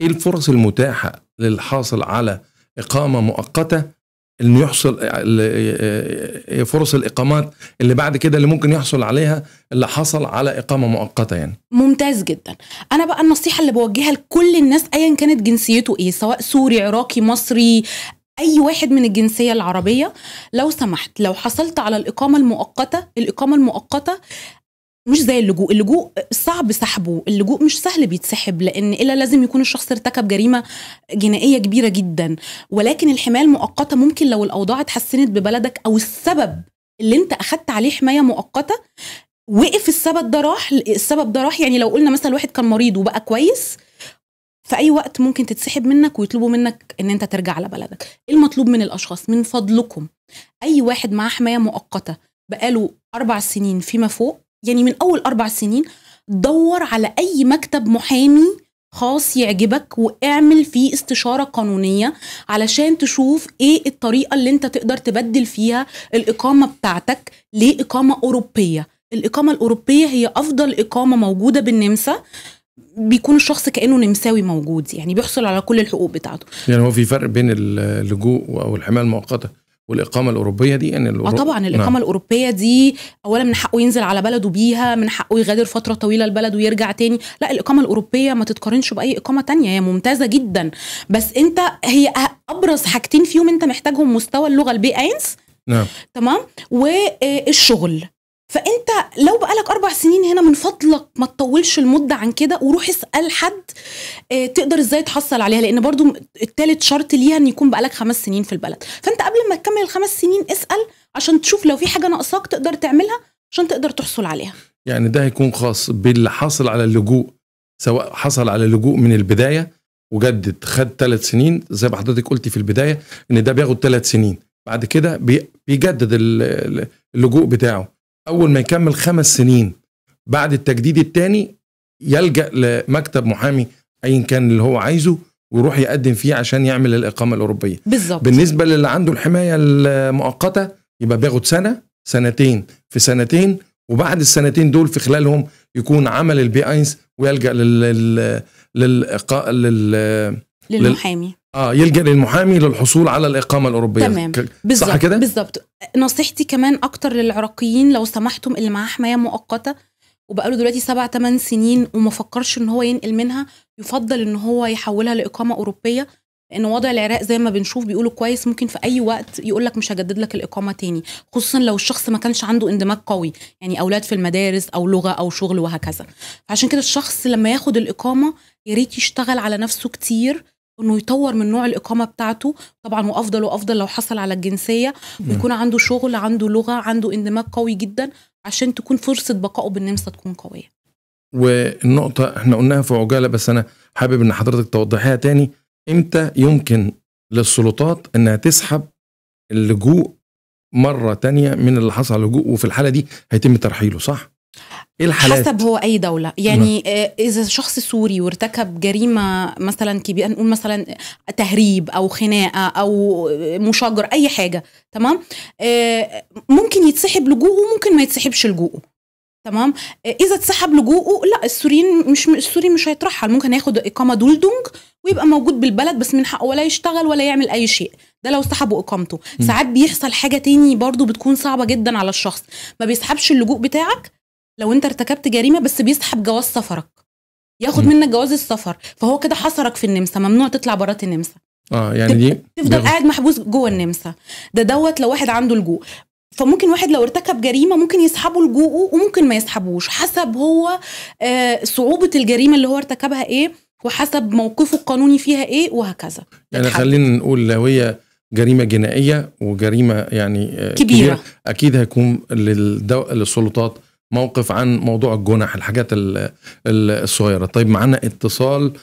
ايه الفرص المتاحه للحاصل على اقامه مؤقته انه يحصل إيه، إيه، إيه، فرص الاقامات اللي بعد كده اللي ممكن يحصل عليها اللي حصل على اقامه مؤقته يعني ممتاز جدا انا بقى النصيحه اللي بوجهها لكل الناس ايا كانت جنسيته ايه سواء سوري عراقي مصري اي واحد من الجنسيه العربيه لو سمحت لو حصلت على الاقامه المؤقته الاقامه المؤقته مش زي اللجوء اللجوء صعب سحبه اللجوء مش سهل بيتسحب لان الا لازم يكون الشخص ارتكب جريمه جنائيه كبيره جدا ولكن الحمايه المؤقته ممكن لو الاوضاع اتحسنت ببلدك او السبب اللي انت اخدت عليه حمايه مؤقته وقف السبب ده راح السبب ده راح يعني لو قلنا مثلا واحد كان مريض وبقى كويس في اي وقت ممكن تتسحب منك ويطلبوا منك ان انت ترجع لبلدك المطلوب من الاشخاص من فضلكم اي واحد معاه حمايه مؤقته بقاله اربع سنين فيما فوق يعني من اول اربع سنين دور على اي مكتب محامي خاص يعجبك واعمل فيه استشاره قانونيه علشان تشوف ايه الطريقه اللي انت تقدر تبدل فيها الاقامه بتاعتك لاقامه اوروبيه الاقامه الاوروبيه هي افضل اقامه موجوده بالنمسا بيكون الشخص كانه نمساوي موجود يعني بيحصل على كل الحقوق بتاعته يعني هو في فرق بين اللجوء او الحمايه المؤقته والاقامه الاوروبيه دي ان آه، الأورو... اه طبعا نعم. الاقامه نعم. الاوروبيه دي اولا من حقه ينزل على بلده بيها من حقه يغادر فتره طويله البلد ويرجع تاني لا الاقامه الاوروبيه ما تتقارنش باي اقامه تانية هي ممتازه جدا بس انت هي ابرز حاجتين فيهم انت محتاجهم مستوى اللغه البي اينس نعم تمام والشغل آه، فانت لو بقالك اربع سنين هنا من فضلك ما تطولش المده عن كده وروح اسال حد آه، تقدر ازاي تحصل عليها لان برضو التالت شرط ليها ان يكون بقالك خمس سنين في البلد فانت تكمل الخمس سنين اسال عشان تشوف لو في حاجه ناقصاك تقدر تعملها عشان تقدر تحصل عليها يعني ده هيكون خاص باللي حاصل على اللجوء سواء حصل على اللجوء من البدايه وجدد خد ثلاث سنين زي ما حضرتك قلتي في البدايه ان ده بياخد ثلاث سنين بعد كده بيجدد اللجوء بتاعه اول ما يكمل خمس سنين بعد التجديد الثاني يلجا لمكتب محامي ايا كان اللي هو عايزه ويروح يقدم فيه عشان يعمل الاقامه الاوروبيه بالظبط بالنسبه للي عنده الحمايه المؤقته يبقى بياخد سنه سنتين في سنتين وبعد السنتين دول في خلالهم يكون عمل البي اينس ويلجا لل لل للمحامي اه يلجا للمحامي للحصول على الاقامه الاوروبيه تمام صح كده بالظبط نصيحتي كمان اكتر للعراقيين لو سمحتم اللي معاه حمايه مؤقته وبقاله دلوقتي سبع ثمان سنين وما فكرش ان هو ينقل منها يفضل ان هو يحولها لاقامه اوروبيه لان وضع العراق زي ما بنشوف بيقولوا كويس ممكن في اي وقت يقول لك مش هجدد لك الاقامه تاني خصوصا لو الشخص ما كانش عنده اندماج قوي يعني اولاد في المدارس او لغه او شغل وهكذا فعشان كده الشخص لما ياخد الاقامه يا ريت يشتغل على نفسه كتير انه يطور من نوع الاقامه بتاعته طبعا وافضل وافضل لو حصل على الجنسيه نعم. ويكون عنده شغل عنده لغه عنده اندماج قوي جدا عشان تكون فرصه بقائه بالنمسا تكون قويه والنقطة احنا قلناها في عجالة بس أنا حابب إن حضرتك توضحيها تاني إمتى يمكن للسلطات إنها تسحب اللجوء مرة تانية من اللي حصل لجوء وفي الحالة دي هيتم ترحيله صح؟ ايه الحالات؟ حسب هو اي دوله يعني م. نعم. آه، اذا شخص سوري وارتكب جريمه مثلا كبيره نقول مثلا تهريب او خناقه او مشاجر اي حاجه تمام آه، ممكن يتسحب لجوءه وممكن ما يتسحبش لجوءه تمام آه، اذا اتسحب لجوءه لا السوريين مش السوري مش هيترحل ممكن ياخد اقامه دولدونج ويبقى موجود بالبلد بس من حقه ولا يشتغل ولا يعمل اي شيء ده لو سحبوا اقامته م. ساعات بيحصل حاجه تاني برضو بتكون صعبه جدا على الشخص ما بيسحبش اللجوء بتاعك لو انت ارتكبت جريمه بس بيسحب جواز سفرك ياخد م. منك جواز السفر فهو كده حصرك في النمسا ممنوع تطلع برات النمسا اه يعني دي تفضل قاعد محبوس جوه النمسا ده دوت لو واحد عنده لجوء فممكن واحد لو ارتكب جريمه ممكن يسحبه لجوءه وممكن ما يسحبوش حسب هو آه، صعوبه الجريمه اللي هو ارتكبها ايه وحسب موقفه القانوني فيها ايه وهكذا يعني خلينا نقول لو هي جريمه جنائيه وجريمه يعني آه، كبيره, كبيرة اكيد هيكون للدو... للسلطات موقف عن موضوع الجنح الحاجات الصغيره طيب معانا اتصال